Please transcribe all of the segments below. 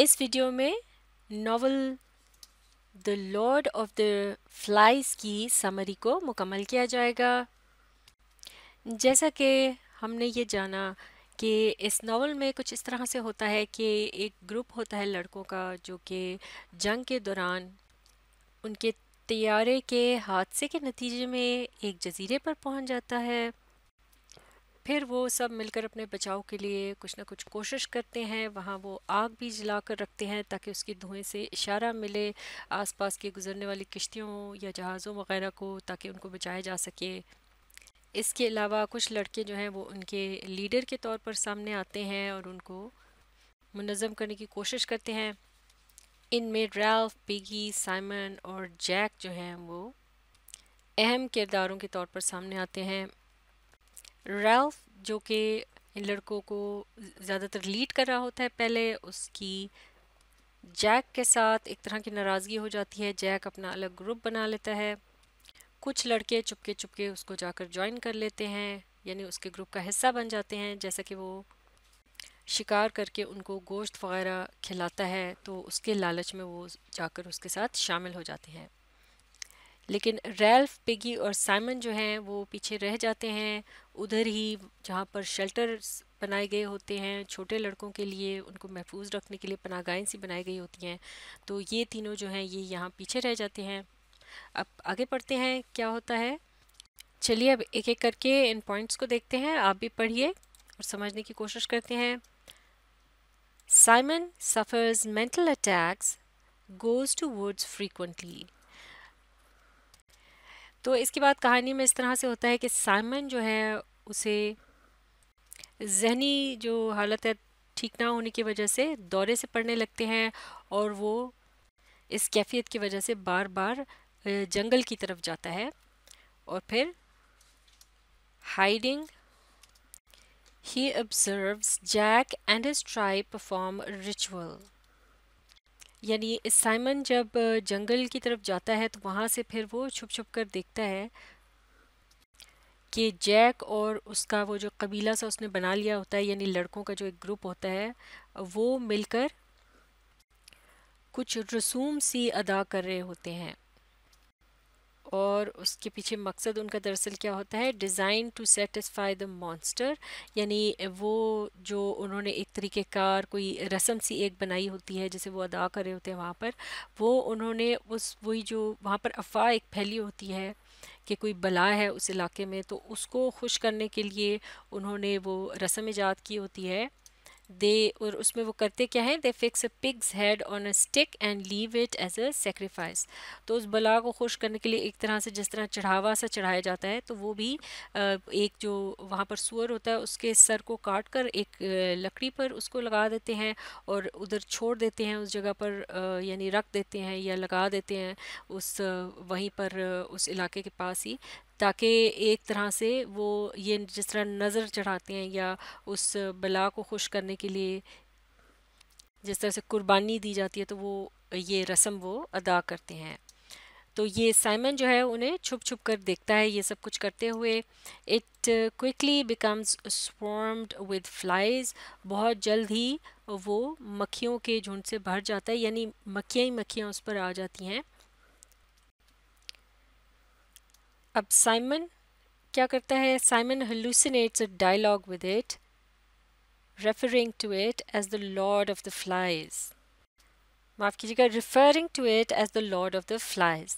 इस वीडियो में novel the lord of the flies की समरी को मुकम्मल किया जाएगा जैसा कि हमने ये जाना कि इस नावल में कुछ इस तरह से होता है कि एक ग्रुप होता है लड़कों का जो कि जंग के दौरान उनके तैयारे के हादसे के नतीजे में एक जजीरे पर पहुंच जाता है फिर वो सब मिलकर अपने बचाव के लिए कुछ ना कुछ कोशिश करते हैं वहाँ वो आग भी जला कर रखते हैं ताकि उसकी धुएँ से इशारा मिले आसपास की गुजरने वाली किश्तियों या जहाज़ों वगैरह को ताकि उनको बचाया जा सके इसके अलावा कुछ लड़के जो हैं वो उनके लीडर के तौर पर सामने आते हैं और उनको मुनज़म करने की कोशिश करते हैं इनमें रैल्फ पिगी साइमन और जैक जो हैं वो अहम किरदारों के तौर पर सामने आते हैं रैल्फ जो कि इन लड़कों को ज़्यादातर लीड कर रहा होता है पहले उसकी जैक के साथ एक तरह की नाराज़गी हो जाती है जैक अपना अलग ग्रुप बना लेता है कुछ लड़के चुपके चुपके उसको जाकर ज्वाइन कर लेते हैं यानी उसके ग्रुप का हिस्सा बन जाते हैं जैसा कि वो शिकार करके उनको गोश्त वगैरह खिलाता है तो उसके लालच में वो जाकर उसके साथ शामिल हो जाते हैं लेकिन रेल्फ पिगी और साइमन जो हैं वो पीछे रह जाते हैं उधर ही जहाँ पर शेल्टर बनाए गए होते हैं छोटे लड़कों के लिए उनको महफूज रखने के लिए पनागाहें सी बनाई गई होती हैं तो ये तीनों जो हैं ये यहाँ पीछे रह जाते हैं अब आगे पढ़ते हैं क्या होता है चलिए अब एक एक करके इन पॉइंट्स को देखते हैं आप भी पढ़िए और समझने की कोशिश करते हैं Simon suffers mental attacks goes to words frequently तो इसके बाद कहानी में इस तरह से होता है कि साइमन जो है उसे जहनी जो हालत है ठीक ना होने की वजह से दौरे से पड़ने लगते हैं और वो इस कैफियत की वजह से बार बार जंगल की तरफ जाता है और फिर hiding he observes Jack and his tribe perform ritual यानी साइमन जब जंगल की तरफ जाता है तो वहाँ से फिर वो छुप छुप कर देखता है कि जैक और उसका वो जो कबीला सा उसने बना लिया होता है यानी लड़कों का जो एक ग्रुप होता है वो मिलकर कुछ रसूम सी अदा कर रहे होते हैं और उसके पीछे मकसद उनका दरअसल क्या होता है design to satisfy the monster यानी वो जो उन्होंने एक तरीक़ेकार कोई रस्म सी एक बनाई होती है जैसे वो अदा कर रहे होते हैं वहाँ पर वो उन्होंने उस वही जो वहाँ पर अफवाह एक फैली होती है कि कोई बला है उस इलाके में तो उसको खुश करने के लिए उन्होंने वो रस्म ईजाद की होती है दे और उसमें वो करते क्या है they fix a pig's head on a stick and leave it as a sacrifice तो उस बला को खुश करने के लिए एक तरह से जिस तरह चढ़ावा सा चढ़ाया जाता है तो वो भी एक जो वहाँ पर सुअर होता है उसके सर को काट कर एक लकड़ी पर उसको लगा देते हैं और उधर छोड़ देते हैं उस जगह पर यानी रख देते हैं या लगा देते हैं उस वहीं पर उस इलाके के पास ही ताकि एक तरह से वो ये जिस तरह नज़र चढ़ाते हैं या उस बला को खुश करने के लिए जिस तरह से कुर्बानी दी जाती है तो वो ये रस्म वो अदा करते हैं तो ये साइमन जो है उन्हें छुप छुप कर देखता है ये सब कुछ करते हुए it quickly becomes swarmed with flies बहुत जल्द ही वो मक्खियों के झुंड से भर जाता है यानी मक्खियाँ ही मक्खियाँ उस पर आ जाती हैं अब साइमन क्या करता है Simon hallucinates a dialogue with it referring to it as the lord of the flies माफ़ कीजिएगा referring to it as the lord of the flies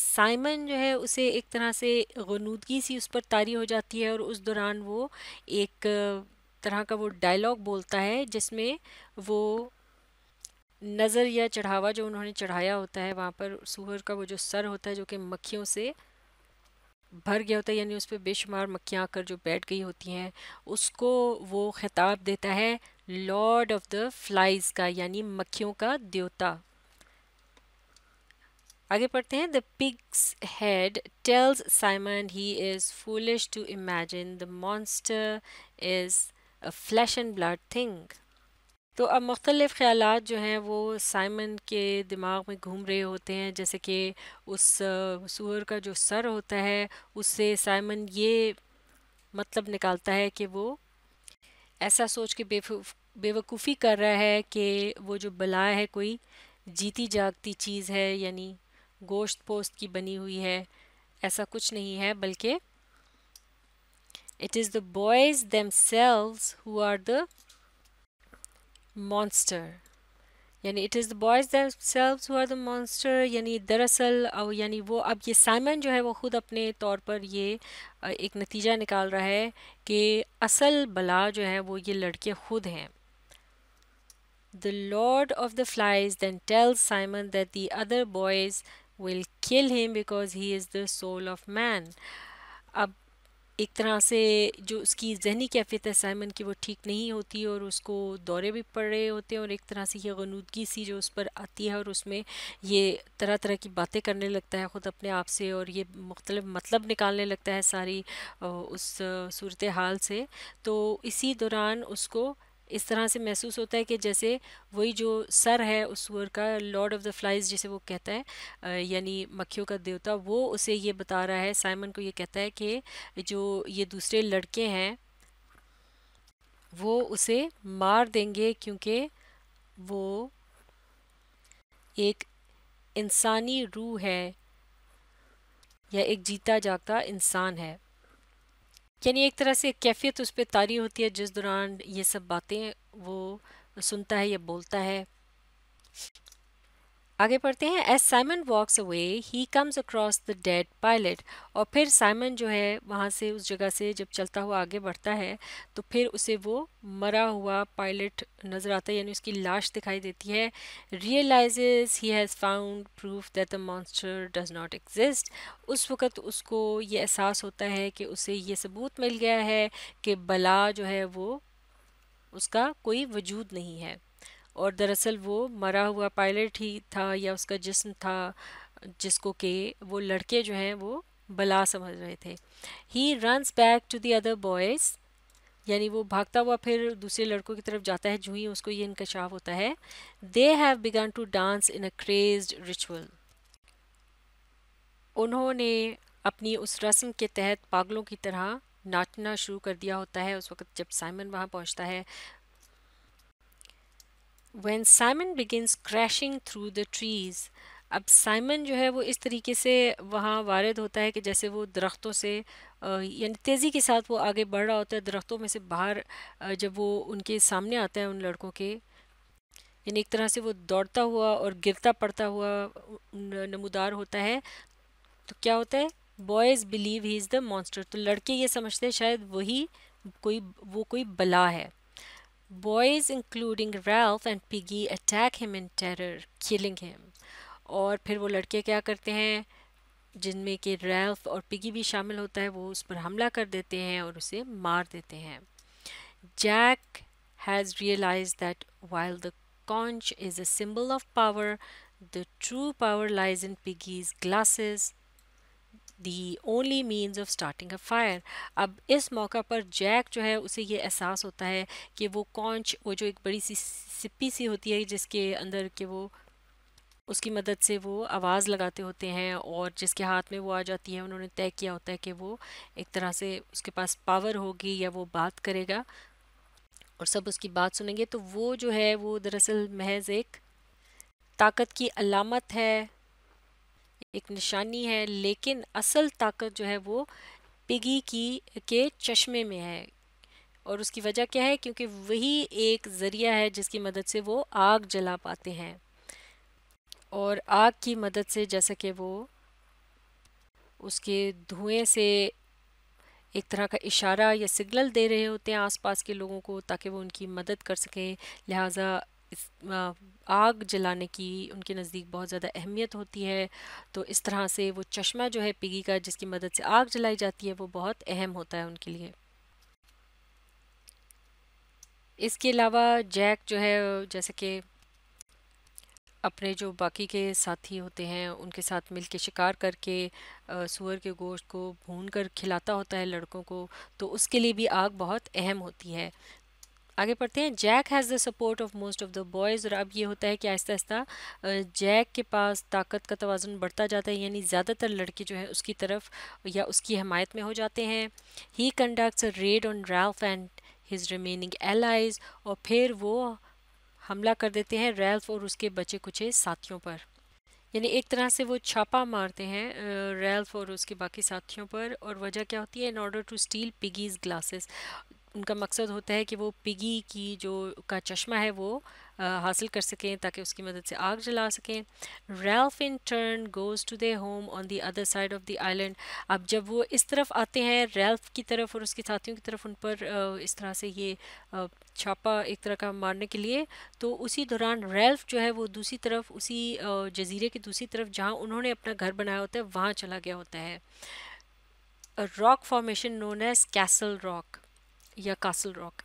Simon जो है उसे एक तरह से गनूदगी सी उस पर तारी हो जाती है और उस दौरान वो एक तरह का वो डायलॉग बोलता है जिसमें वो नज़र या चढ़ावा जो उन्होंने चढ़ाया होता है वहाँ पर सूहर का वो जो सर होता है जो कि मक्खियों से भर गया होता है यानी उस पर बेशुमार मक्खियाँ आकर जो बैठ गई होती हैं उसको वो खिताब देता है लॉर्ड ऑफ द फ्लाइज़ का यानी मक्खियों का देवता आगे पढ़ते हैं the pig's head tells Simon he is foolish to imagine the monster is a flesh and blood thing तो अब मुख्तलिफ़ ख्याल जो हैं वो साइमन के दिमाग में घूम रहे होते हैं जैसे कि उस सूअर का जो सर होता है उससे साइमन ये मतलब निकालता है कि वो ऐसा सोच के बेवकूफ़ी कर रहा है कि वो जो बला है कोई जीती जागती चीज़ है यानी गोश्त पोस्त की बनी हुई है ऐसा कुछ नहीं है बल्कि it is the boys themselves who are the monster यानी it is the boys selves हुआ द मॉन्स्टर यानी दरअसल यानी वो अब ये साइमन जो है वो ख़ुद अपने तौर पर ये एक नतीजा निकाल रहा है कि असल बला जो है वो ये लड़के खुद हैं the lord of the flies then tells Simon that the other boys will kill him because he is the soul of man अब एक तरह से जो उसकी जहनी कैफियत है साइमन की वो ठीक नहीं होती और उसको दौरे भी पड़ रहे होते हैं और एक तरह से ये गनूदगी सी जो उस पर आती है और उसमें ये तरह तरह की बातें करने लगता है ख़ुद अपने आप से और ये मुख्तलिफ मतलब निकालने लगता है सारी उस सूरत हाल से तो इसी दौरान उसको इस तरह से महसूस होता है कि जैसे वही जो सर है उस सुअर का लॉर्ड ऑफ द फ्लाइज जिसे वो कहता है यानी मक्खियों का देवता वो उसे ये बता रहा है साइमन को ये कहता है कि जो ये दूसरे लड़के हैं वो उसे मार देंगे क्योंकि वो एक इंसानी रूह है या एक जीता जागता इंसान है यानी एक तरह से कैफियत उस पर तारी होती है जिस दौरान ये सब बातें वो सुनता है या बोलता है आगे पढ़ते हैं as Simon walks away he comes across the dead pilot और फिर साइमन जो है वहाँ से उस जगह से जब चलता हुआ आगे बढ़ता है तो फिर उसे वो मरा हुआ पायलट नज़र आता है यानी उसकी लाश दिखाई देती है realizes he has found proof that the monster does not exist उस वक़्त उसको ये एहसास होता है कि उसे ये सबूत मिल गया है कि बला जो है वो उसका कोई वजूद नहीं है और दरअसल वो मरा हुआ पायलट ही था या उसका जिस्म था जिसको के वो लड़के जो हैं वो बला समझ रहे थे he runs back to the other boys यानी वो भागता हुआ फिर दूसरे लड़कों की तरफ जाता है जो ही उसको ये इनकशाफ होता है they have begun to dance in a craze ritual उन्होंने अपनी उस रस्म के तहत पागलों की तरह नाचना शुरू कर दिया होता है उस वक्त जब साइमन वहाँ पहुँचता है when Simon begins crashing through the trees अब साइमन जो है वो इस तरीके से वहाँ वारद होता है कि जैसे वो दरख्तों से यानी तेज़ी के साथ वो आगे बढ़ रहा होता है दरख्तों में से बाहर जब वो उनके सामने आता है उन लड़कों के यानी एक तरह से वो दौड़ता हुआ और गिरता पड़ता हुआ नमूदार होता है तो क्या होता है boys believe he is the monster तो लड़के ये समझते हैं शायद वही कोई वो कोई बला है boys including Ralph and Piggy attack him in terror killing him और फिर वो लड़के क्या करते हैं जिनमें कि रैल्फ और पिगी भी शामिल होता है वो उस पर हमला कर देते हैं और उसे मार देते हैं Jack has realize that while the conch is a symbol of power the true power lies in Piggy's glasses the only means of starting a fire अब इस मौका पर जैक जो है उसे ये एहसास होता है कि वो कॉन्च वो जो एक बड़ी सी सिप्पी सी होती है जिसके अंदर के वो उसकी मदद से वो आवाज़ लगाते होते हैं और जिसके हाथ में वो आ जाती है उन्होंने तय किया होता है कि वो एक तरह से उसके पास पावर होगी या वो बात करेगा और सब उसकी बात सुनेंगे तो वो जो है वो दरअसल महज एक ताकत की अलामत है एक निशानी है लेकिन असल ताकत जो है वो पिगी की के चश्मे में है और उसकी वजह क्या है क्योंकि वही एक ज़रिया है जिसकी मदद से वो आग जला पाते हैं और आग की मदद से जैसा कि वो उसके धुएं से एक तरह का इशारा या सिग्नल दे रहे होते हैं आसपास के लोगों को ताकि वो उनकी मदद कर सकें लिहाजा इस आग जलाने की उनके नज़दीक बहुत ज़्यादा अहमियत होती है तो इस तरह से वो चश्मा जो है पिगी का जिसकी मदद से आग जलाई जाती है वो बहुत अहम होता है उनके लिए इसके अलावा जैक जो है जैसे कि अपने जो बाकी के साथी होते हैं उनके साथ मिलके शिकार करके सुअर के गोश्त को भून कर खिलाता होता है लड़कों को तो उसके लिए भी आग बहुत अहम होती है आगे पढ़ते हैं Jack has the support of most of the boys और अब ये होता है कि आहिस्ता आहिस्ता जैक के पास ताकत का तोजुन बढ़ता जाता है यानी ज़्यादातर लड़के जो है उसकी तरफ या उसकी हमायत में हो जाते हैं he conducts a raid on Ralph and his remaining allies और फिर वो हमला कर देते हैं रैल्फ और उसके बचे कुछ साथियों पर यानी एक तरह से वो छापा मारते हैं रैल्फ और उसके बाकी साथियों पर और वजह क्या होती है in order to steal Piggy's glasses उनका मकसद होता है कि वो पिगी की जो का चश्मा है वो आ, हासिल कर सकें ताकि उसकी मदद से आग जला सकें Ralph in turn goes to their home on the other side of the island अब जब वो इस तरफ आते हैं रेल्फ की तरफ और उसके साथियों की तरफ उन पर आ, इस तरह से ये छापा एक तरह का मारने के लिए तो उसी दौरान रेल्फ जो है वो दूसरी तरफ उसी जजीरे की दूसरी तरफ जहाँ उन्होंने अपना घर बनाया होता है वहाँ चला गया होता है rock formation known as castle rock या कासल रॉक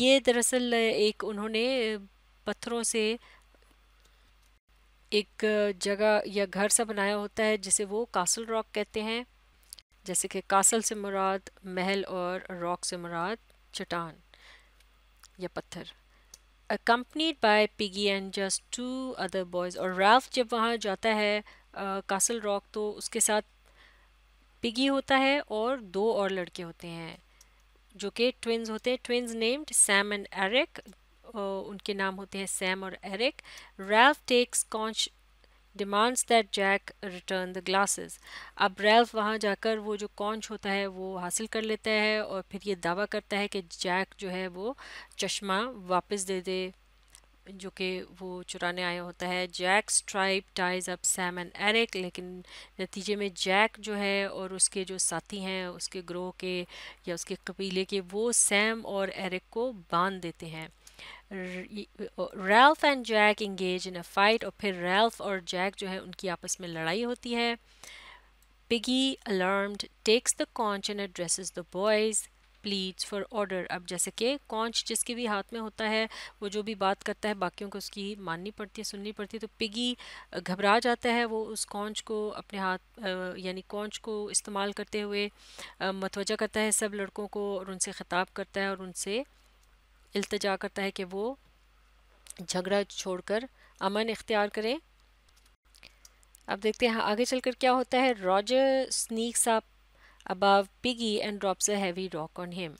ये दरअसल एक उन्होंने पत्थरों से एक जगह या घर सा बनाया होता है जिसे वो कासल रॉक कहते हैं जैसे कि कासल से मुराद महल और रॉक से मुराद चट्टान या पत्थर accompanied by Piggy and just two other boys और राफ जब वहाँ जाता है कासल uh, रॉक तो उसके साथ पिगी होता है और दो और लड़के होते हैं जो कि ट्विन्स होते हैं twins named Sam and Eric उनके नाम होते हैं सैम और Eric Ralph takes conch demands that Jack return the glasses अब रैल्फ वहाँ जाकर वो जो कॉन्च होता है वो हासिल कर लेता है और फिर ये दावा करता है कि जैक जो है वो चश्मा वापस दे दे जो कि वो चुराने आया होता है Jack's tribe ties up Sam and Eric लेकिन नतीजे में जैक जो है और उसके जो साथी हैं उसके ग्रोह के या उसके कबीले के वो सैम और एरिक को बांध देते हैं Ralph and Jack engage in a fight और फिर रैल्फ और जैक जो है उनकी आपस में लड़ाई होती है Piggy alarmed takes the conch and addresses the boys please for order अब जैसे कि कौंच जिसके भी हाथ में होता है वो जो भी बात करता है बाकियों को उसकी माननी पड़ती है सुननी पड़ती है तो पिगी घबरा जाता है वो उस कौच को अपने हाथ यानी कौंच को इस्तेमाल करते हुए मतवजा करता है सब लड़कों को और उनसे खताब करता है और उनसे अल्तजा करता है कि वो झगड़ा छोड़कर अमन इख्तियार करें अब देखते हैं आगे चलकर क्या होता है Roger sneaks up above Piggy and drops a heavy rock on him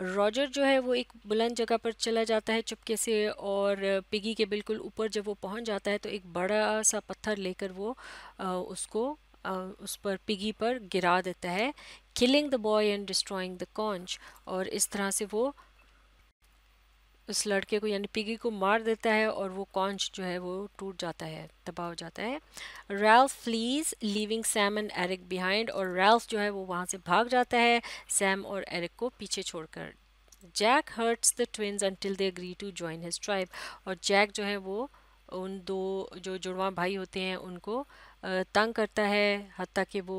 Roger जो है वो एक बुलंद जगह पर चला जाता है चुपके से और पिगी के बिल्कुल ऊपर जब वो पहुंच जाता है तो एक बड़ा सा पत्थर लेकर वो उसको उस पर पिगी पर गिरा देता है killing the boy and destroying the conch और इस तरह से वो उस लड़के को यानी पिगी को मार देता है और वो कॉन्च जो है वो टूट जाता है तबाह हो जाता है Ralph flees leaving Sam and Eric behind और रैल्फ जो है वो वहाँ से भाग जाता है सैम और एरिक को पीछे छोड़कर Jack hurts the twins until they agree to join his tribe और जैक जो है वो उन दो जो जुड़वा भाई होते हैं उनको तंग करता है हती कि वो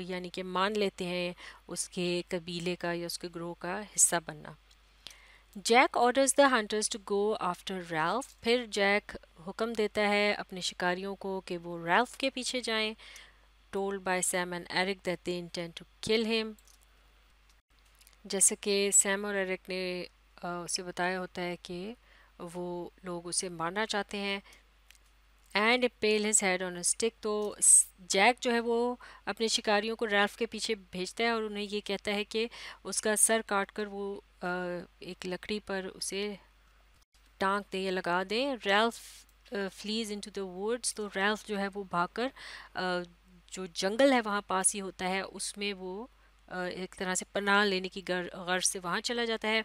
यानी कि मान लेते हैं उसके कबीले का या उसके ग्रोह का हिस्सा बनना Jack orders the hunters to go after Ralph फिर जैक हुक्म देता है अपने शिकारियों को कि वो रैल्फ के पीछे जाएं told by Sam and Eric that they intend to kill him जैसे कि सैम और एरिक ने उसे बताया होता है कि वो लोग उसे मारना चाहते हैं and pale his head on stick तो जैक जो है वो अपने शिकारियों को रैल्फ के पीछे भेजता है और उन्हें ये कहता है कि उसका सर काट कर वो एक लकड़ी पर उसे टांग दें या लगा दें Ralph flees into the woods तो रैल्फ जो है वो भागकर जो जंगल है वहाँ पास ही होता है उसमें वो एक तरह से पनाह लेने की गर्ज से वहाँ चला जाता है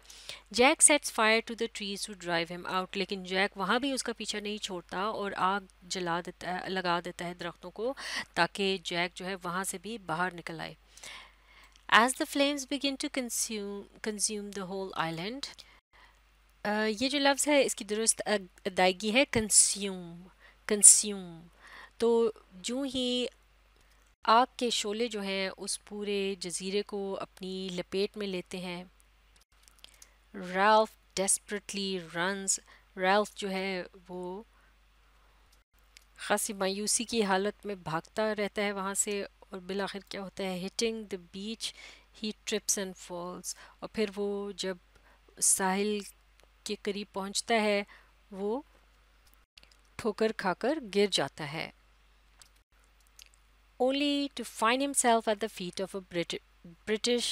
Jack sets fire to the trees to drive him out लेकिन जैक वहाँ भी उसका पीछा नहीं छोड़ता और आग जला देता है लगा देता है दरख्तों को ताकि जैक जो है वहाँ से भी बाहर निकल आए as the flames begin to consume consume the whole island ये जो लफ्ज़ है इसकी दुरुस्त अदायगी है कंस्यूम कंस्यूम तो जो ही आग के शोले जो हैं उस पूरे जजीरे को अपनी लपेट में लेते हैं रैल्फ डेस्परेटली रन्स रैल्फ जो है वो खासी मायूसी की हालत में भागता रहता है वहाँ से और बिल आखिर क्या होता है hitting the beach he trips and falls और फिर वो जब साहिल के करीब पहुँचता है वो ठोकर खाकर गिर जाता है only to find himself at the feet of a Brit British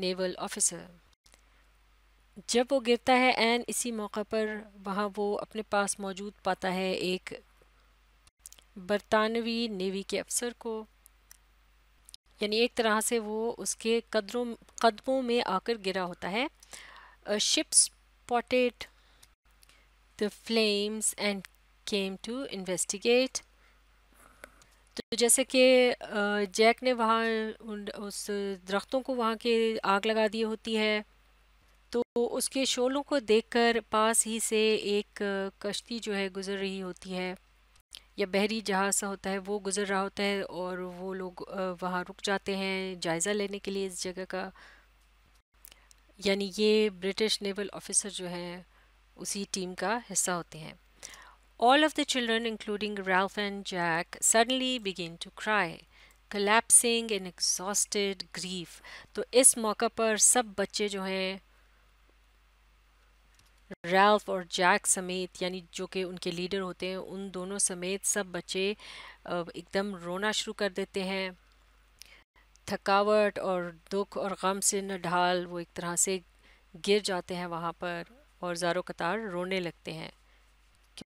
naval officer जब वो गिरता है एंड इसी मौके पर वहाँ वो अपने पास मौजूद पाता है एक बरतानवी नेवी के अफसर को यानी एक तरह से वो उसके कदरों कदमों में आकर गिरा होता है ship spotted the flames and came to investigate तो जैसे कि जैक ने वहाँ उस दरख्तों को वहाँ के आग लगा दी होती है तो उसके शोलों को देखकर पास ही से एक कश्ती जो है गुज़र रही होती है या बहरी जहाज सा होता है वो गुज़र रहा होता है और वो लोग वहाँ रुक जाते हैं जायज़ा लेने के लिए इस जगह का यानी ये ब्रिटिश नेवल ऑफिसर जो है उसी टीम का हिस्सा होते हैं All of the children, including Ralph and Jack, suddenly begin to cry. collapsing in exhausted grief. तो इस मौका पर सब बच्चे जो हैं रैल्फ और जैक समेत यानी जो कि उनके लीडर होते हैं उन दोनों समेत सब बच्चे एकदम रोना शुरू कर देते हैं थकावट और दुख और गम से न ढाल वो एक तरह से गिर जाते हैं वहाँ पर और ज़ारो कतार रोने लगते हैं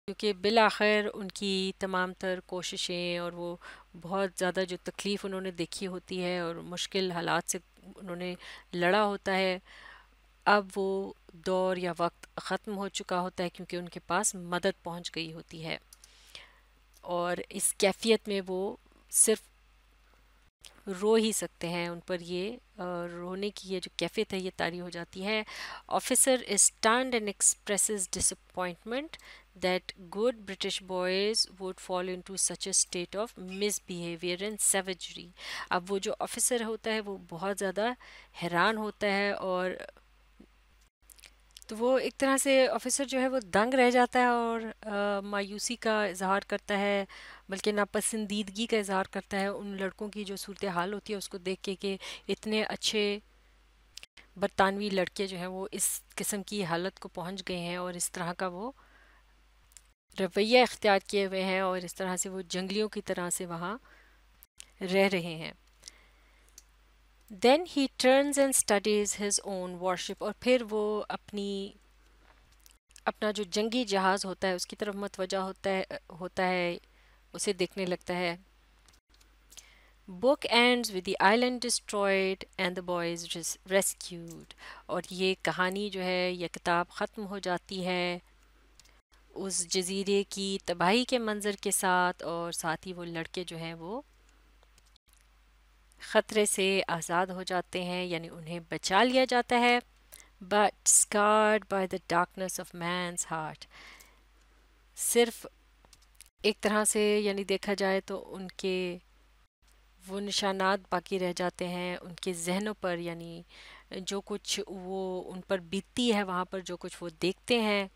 क्योंकि बिल आखिर उनकी तमाम तर कोशिशें और वो बहुत ज़्यादा जो तकलीफ़ उन्होंने देखी होती है और मुश्किल हालात से उन्होंने लड़ा होता है अब वो दौर या वक्त ख़त्म हो चुका होता है क्योंकि उनके पास मदद पहुंच गई होती है और इस कैफियत में वो सिर्फ रो ही सकते हैं उन पर ये रोने की ये जो कैफियत है ये तारी हो जाती है officer stand and express disappointment good British boys would would into such a state of misbehaviour and savagery अब वो जो ऑफिसर होता है वो बहुत ज़्यादा हैरान होता है और तो वो एक तरह से ऑफिसर जो है वो दंग रह जाता है और आ, मायूसी का इजहार करता है बल्कि नापसंदीदगी का इजहार करता है उन लड़कों की जो सूरत हाल होती है उसको देख के कि इतने अच्छे बरतानवी लड़के जो हैं वो इस किस्म की हालत को पहुंच गए हैं और इस तरह का वो रवैया इख्तियार किए हुए हैं और इस तरह से वो जंगलियों की तरह से वहाँ रह रहे हैं then he turns and studies his own warship और फिर वो अपनी अपना जो जंगी जहाज़ होता है उसकी तरफ मतवजा होता है होता है उसे देखने लगता है book ends with the island destroyed and the boys rescued और ये कहानी जो है यह किताब ख़त्म हो जाती है उस जजीरे की तबाही के मंज़र के साथ और साथ ही वो लड़के जो हैं वो ख़तरे से आज़ाद हो जाते हैं यानी उन्हें बचा लिया जाता है but scarred by the darkness of man's heart सिर्फ एक तरह से यानी देखा जाए तो उनके वो निशानात बाकी रह जाते हैं उनके जहनों पर यानी जो कुछ वो उन पर बीतती है वहाँ पर जो कुछ वो देखते हैं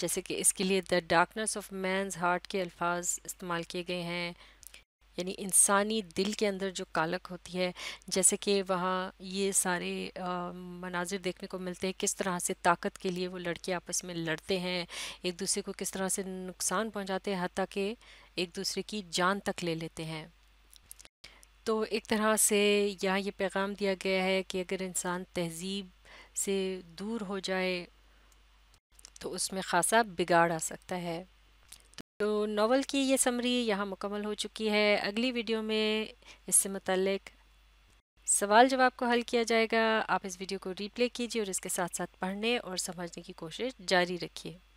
जैसे कि इसके लिए the darkness of man's heart के अल्फाज इस्तेमाल किए गए हैं यानी इंसानी दिल के अंदर जो कालक होती है जैसे कि वहाँ ये सारे मनाजिर देखने को मिलते हैं किस तरह से ताकत के लिए वो लड़के आपस में लड़ते हैं एक दूसरे को किस तरह से नुकसान पहुँचाते हैं हती कि एक दूसरे की जान तक ले लेते हैं तो एक तरह से यहाँ ये पैगाम दिया गया है कि अगर इंसान तहज़ीब से दूर हो जाए तो उसमें ख़ासा बिगाड़ आ सकता है तो नावल की ये समरी यहाँ मुकम्मल हो चुकी है अगली वीडियो में इससे मतलब सवाल जवाब को हल किया जाएगा आप इस वीडियो को रीप्ले कीजिए और इसके साथ साथ पढ़ने और समझने की कोशिश जारी रखिए